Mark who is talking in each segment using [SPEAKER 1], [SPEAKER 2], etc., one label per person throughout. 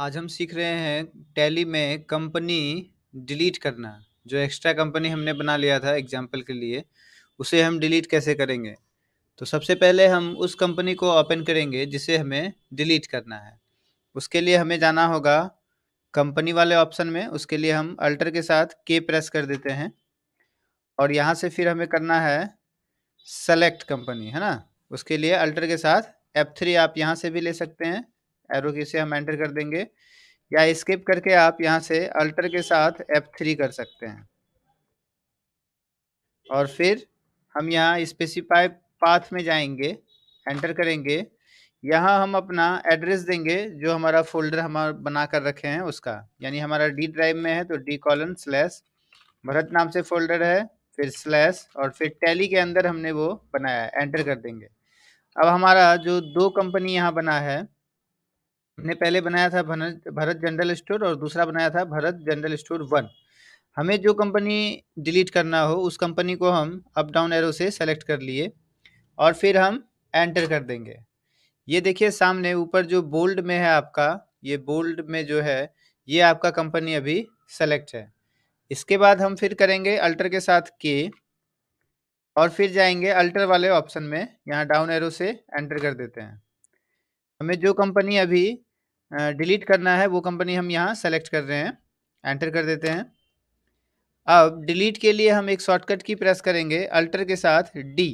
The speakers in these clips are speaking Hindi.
[SPEAKER 1] आज हम सीख रहे हैं टैली में कंपनी डिलीट करना जो एक्स्ट्रा कंपनी हमने बना लिया था एग्जाम्पल के लिए उसे हम डिलीट कैसे करेंगे तो सबसे पहले हम उस कंपनी को ओपन करेंगे जिसे हमें डिलीट करना है उसके लिए हमें जाना होगा कंपनी वाले ऑप्शन में उसके लिए हम अल्टर के साथ के प्रेस कर देते हैं और यहाँ से फिर हमें करना है सेलेक्ट कंपनी है ना उसके लिए अल्टर के साथ एफ थ्री आप यहाँ से भी ले सकते हैं एरो की से हम एंटर कर देंगे या स्किप करके आप यहाँ से अल्टर के साथ F3 कर सकते हैं और फिर हम यहाँ स्पेसिफाई पाथ में जाएंगे एंटर करेंगे यहाँ हम अपना एड्रेस देंगे जो हमारा फोल्डर हमारा बना कर रखे हैं उसका यानी हमारा डी ड्राइव में है तो डी कॉलन स्लैश भरत नाम से फोल्डर है फिर स्लैश और फिर टैली के अंदर हमने वो बनाया है एंटर कर देंगे अब हमारा जो दो कंपनी यहाँ बना है हमने पहले बनाया था भरत जनरल स्टोर और दूसरा बनाया था भरत जनरल स्टोर वन हमें जो कंपनी डिलीट करना हो उस कंपनी को हम अप डाउन एरो से सेलेक्ट कर लिए और फिर हम एंटर कर देंगे ये देखिए सामने ऊपर जो बोल्ड में है आपका ये बोल्ड में जो है ये आपका कंपनी अभी सेलेक्ट है इसके बाद हम फिर करेंगे अल्टर के साथ के और फिर जाएंगे अल्टर वाले ऑप्शन में यहाँ डाउन एरो से एंटर कर देते हैं हमें जो कंपनी अभी डिलीट करना है वो कंपनी हम यहाँ सेलेक्ट कर रहे हैं एंटर कर देते हैं अब डिलीट के लिए हम एक शॉर्टकट की प्रेस करेंगे अल्टर के साथ डी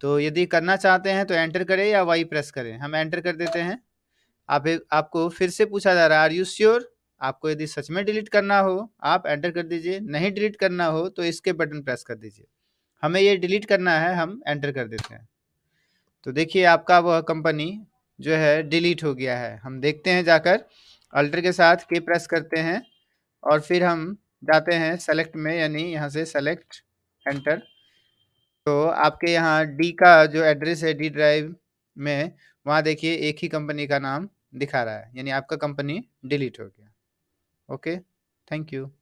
[SPEAKER 1] तो यदि करना चाहते हैं तो एंटर करें या वाई प्रेस करें हम एंटर कर देते हैं आप आपको फिर से पूछा जा रहा है आर यू श्योर आपको यदि सच में डिलीट करना हो आप एंटर कर दीजिए नहीं डिलीट करना हो तो इसके बटन प्रेस कर दीजिए हमें ये डिलीट करना है हम एंटर कर देते हैं तो देखिए आपका वह कंपनी जो है डिलीट हो गया है हम देखते हैं जाकर अल्टर के साथ के प्रेस करते हैं और फिर हम जाते हैं सेलेक्ट में यानी यहाँ से सेलेक्ट एंटर तो आपके यहाँ डी का जो एड्रेस है डी ड्राइव में वहाँ देखिए एक ही कंपनी का नाम दिखा रहा है यानी आपका कंपनी डिलीट हो गया ओके थैंक यू